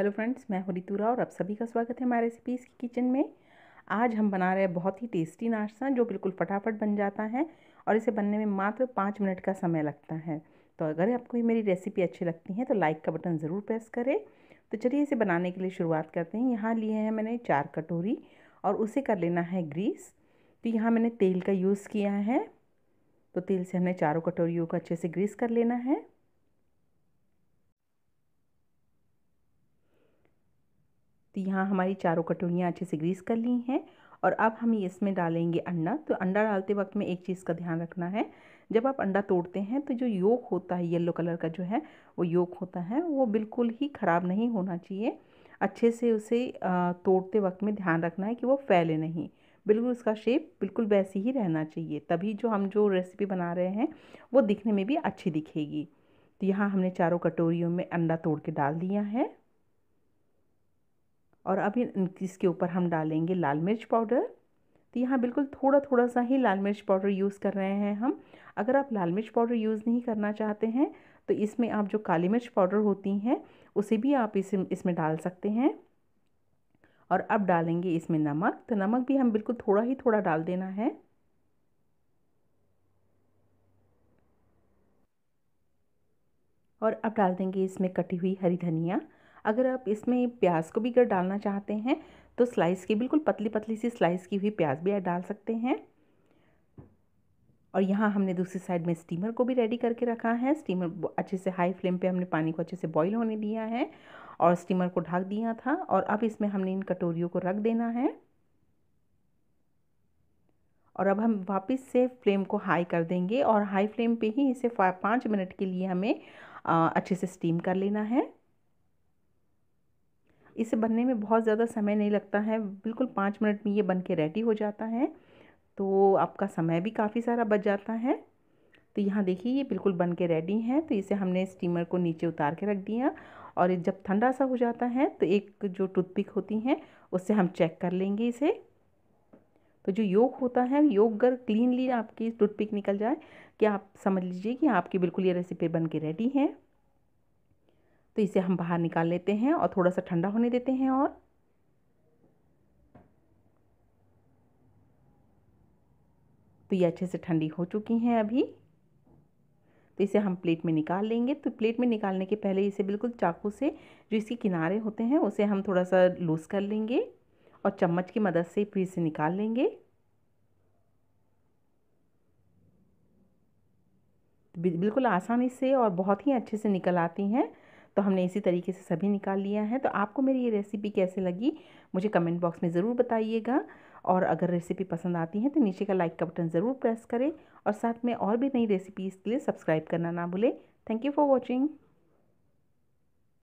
hello friends मैं हूँ और आप सभी का स्वागत है हमारे रेसिपीज़ की किचन में आज हम बना रहे हैं बहुत ही टेस्टी नाश्ता जो बिल्कुल फटाफट बन जाता है और इसे बनने में मात्र पाँच मिनट का समय लगता है तो अगर आपको ये मेरी रेसिपी अच्छी लगती है तो लाइक का बटन ज़रूर प्रेस करें तो चलिए इसे बनाने के लिए शुरुआत करते हैं यहाँ लिए हैं मैंने चार कटोरी और उसे कर लेना है ग्रीस तो यहाँ मैंने तेल का यूज़ किया है तो तेल से हमने चारों कटोरियों को अच्छे से ग्रीस कर लेना है तो यहाँ हमारी चारों कटोरियाँ अच्छे से ग्रीस कर ली हैं और अब हम इसमें डालेंगे अंडा तो अंडा डालते वक्त में एक चीज़ का ध्यान रखना है जब आप अंडा तोड़ते हैं तो जो योक होता है येलो कलर का जो है वो योक होता है वो बिल्कुल ही ख़राब नहीं होना चाहिए अच्छे से उसे तोड़ते वक्त में ध्यान रखना है कि वो फैले नहीं बिल्कुल उसका शेप बिल्कुल वैसी ही रहना चाहिए तभी जो हम जो रेसिपी बना रहे हैं वो दिखने में भी अच्छी दिखेगी तो यहाँ हमने चारों कटोरियों में अंडा तोड़ के डाल दिया है और अब इसके ऊपर हम डालेंगे लाल मिर्च पाउडर तो यहाँ बिल्कुल थोड़ा थोड़ा सा ही लाल मिर्च पाउडर यूज़ कर रहे हैं हम अगर आप लाल मिर्च पाउडर यूज़ नहीं करना चाहते हैं तो इसमें आप जो काली मिर्च पाउडर होती हैं उसे भी आप इसे इसमें डाल सकते हैं और अब डालेंगे इसमें नमक तो नमक भी हम बिल्कुल थोड़ा ही थोड़ा डाल देना है और अब डाल देंगे इसमें कटी हुई हरी धनिया अगर आप इसमें प्याज को भी अगर डालना चाहते हैं तो स्लाइस की बिल्कुल पतली पतली सी स्लाइस की हुई प्याज भी डाल सकते हैं और यहाँ हमने दूसरी साइड में स्टीमर को भी रेडी करके रखा है स्टीमर अच्छे से हाई फ्लेम पे हमने पानी को अच्छे से बॉईल होने दिया है और स्टीमर को ढक दिया था और अब इसमें हमने इन कटोरियों को रख देना है और अब हम वापस से फ्लेम को हाई कर देंगे और हाई फ्लेम पे ही इसे पाँच मिनट के लिए हमें अच्छे से स्टीम कर लेना है इसे बनने में बहुत ज़्यादा समय नहीं लगता है बिल्कुल पाँच मिनट में ये बन के रेडी हो जाता है तो आपका समय भी काफ़ी सारा बच जाता है तो यहाँ देखिए ये बिल्कुल बन के रेडी है तो इसे हमने स्टीमर को नीचे उतार के रख दिया और जब ठंडा सा हो जाता है तो एक जो टूथपिक होती हैं उससे हम चेक कर लेंगे इसे तो जो योग होता है योग अगर क्लीनली आपकी टूथपिक निकल जाए कि आप समझ लीजिए कि आपकी बिल्कुल ये रेसिपी बन के रेडी है तो इसे हम बाहर निकाल लेते हैं और थोड़ा सा ठंडा होने देते हैं और तो ये अच्छे से ठंडी हो चुकी हैं अभी तो इसे हम प्लेट में निकाल लेंगे तो प्लेट में निकालने के पहले इसे बिल्कुल चाकू से जो इसके किनारे होते हैं उसे हम थोड़ा सा लूज़ कर लेंगे और चम्मच की मदद से फिर इसे निकाल लेंगे तो बिल्कुल आसानी से और बहुत ही अच्छे से निकल आती हैं तो हमने इसी तरीके से सभी निकाल लिया है तो आपको मेरी ये रेसिपी कैसे लगी मुझे कमेंट बॉक्स में ज़रूर बताइएगा और अगर रेसिपी पसंद आती है तो नीचे का लाइक का बटन ज़रूर प्रेस करें और साथ में और भी नई रेसिपीज़ के लिए सब्सक्राइब करना ना भूलें थैंक यू फॉर वॉचिंग